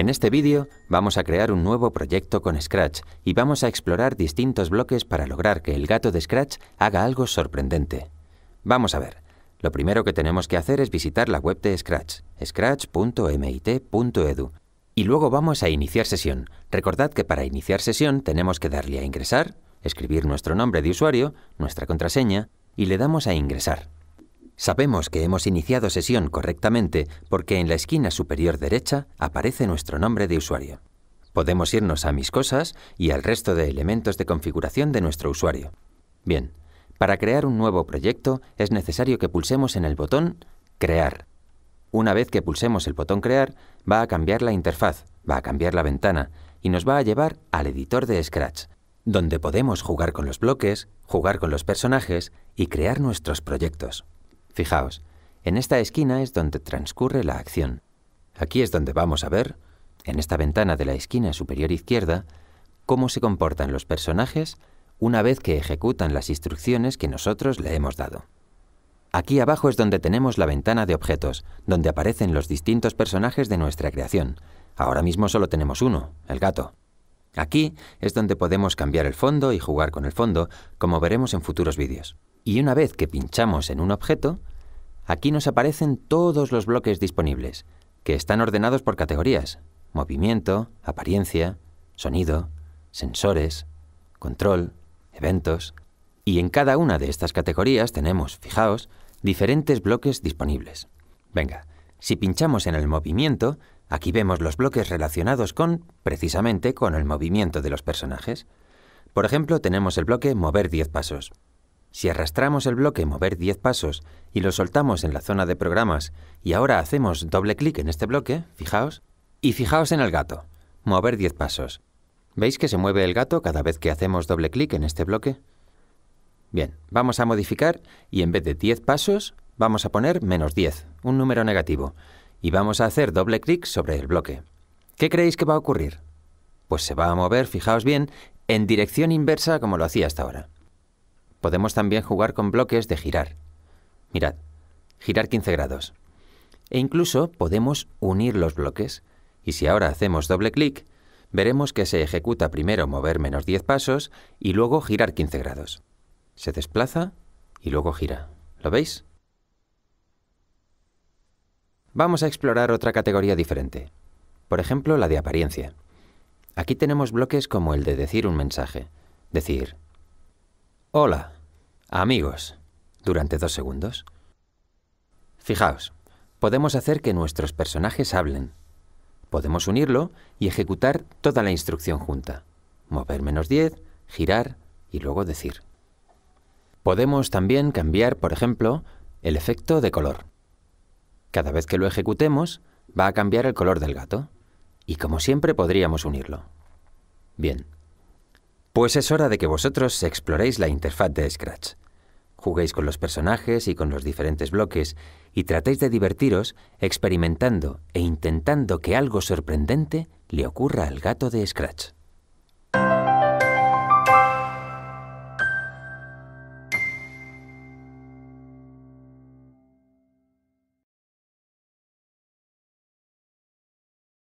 En este vídeo vamos a crear un nuevo proyecto con Scratch y vamos a explorar distintos bloques para lograr que el gato de Scratch haga algo sorprendente. Vamos a ver. Lo primero que tenemos que hacer es visitar la web de Scratch, scratch.mit.edu. Y luego vamos a iniciar sesión. Recordad que para iniciar sesión tenemos que darle a ingresar, escribir nuestro nombre de usuario, nuestra contraseña y le damos a ingresar. Sabemos que hemos iniciado sesión correctamente porque en la esquina superior derecha aparece nuestro nombre de usuario. Podemos irnos a Mis cosas y al resto de elementos de configuración de nuestro usuario. Bien, para crear un nuevo proyecto es necesario que pulsemos en el botón Crear. Una vez que pulsemos el botón Crear, va a cambiar la interfaz, va a cambiar la ventana y nos va a llevar al editor de Scratch, donde podemos jugar con los bloques, jugar con los personajes y crear nuestros proyectos. Fijaos, en esta esquina es donde transcurre la acción. Aquí es donde vamos a ver, en esta ventana de la esquina superior izquierda, cómo se comportan los personajes una vez que ejecutan las instrucciones que nosotros le hemos dado. Aquí abajo es donde tenemos la ventana de objetos, donde aparecen los distintos personajes de nuestra creación. Ahora mismo solo tenemos uno, el gato. Aquí es donde podemos cambiar el fondo y jugar con el fondo, como veremos en futuros vídeos y una vez que pinchamos en un objeto, aquí nos aparecen todos los bloques disponibles, que están ordenados por categorías, movimiento, apariencia, sonido, sensores, control, eventos, y en cada una de estas categorías tenemos, fijaos, diferentes bloques disponibles. Venga, si pinchamos en el movimiento, aquí vemos los bloques relacionados con, precisamente, con el movimiento de los personajes. Por ejemplo, tenemos el bloque Mover 10 pasos, si arrastramos el bloque mover 10 pasos y lo soltamos en la zona de programas y ahora hacemos doble clic en este bloque, fijaos, y fijaos en el gato, mover 10 pasos. ¿Veis que se mueve el gato cada vez que hacemos doble clic en este bloque? Bien, vamos a modificar y en vez de 10 pasos vamos a poner menos 10, un número negativo, y vamos a hacer doble clic sobre el bloque. ¿Qué creéis que va a ocurrir? Pues se va a mover, fijaos bien, en dirección inversa como lo hacía hasta ahora. Podemos también jugar con bloques de girar. Mirad, girar 15 grados. E incluso podemos unir los bloques. Y si ahora hacemos doble clic, veremos que se ejecuta primero mover menos 10 pasos y luego girar 15 grados. Se desplaza y luego gira. ¿Lo veis? Vamos a explorar otra categoría diferente. Por ejemplo, la de apariencia. Aquí tenemos bloques como el de decir un mensaje. Decir, Hola, amigos, durante dos segundos. Fijaos, podemos hacer que nuestros personajes hablen. Podemos unirlo y ejecutar toda la instrucción junta. Mover menos 10, girar y luego decir. Podemos también cambiar, por ejemplo, el efecto de color. Cada vez que lo ejecutemos, va a cambiar el color del gato. Y como siempre podríamos unirlo. Bien, pues es hora de que vosotros exploréis la interfaz de Scratch. Juguéis con los personajes y con los diferentes bloques y tratéis de divertiros experimentando e intentando que algo sorprendente le ocurra al gato de Scratch.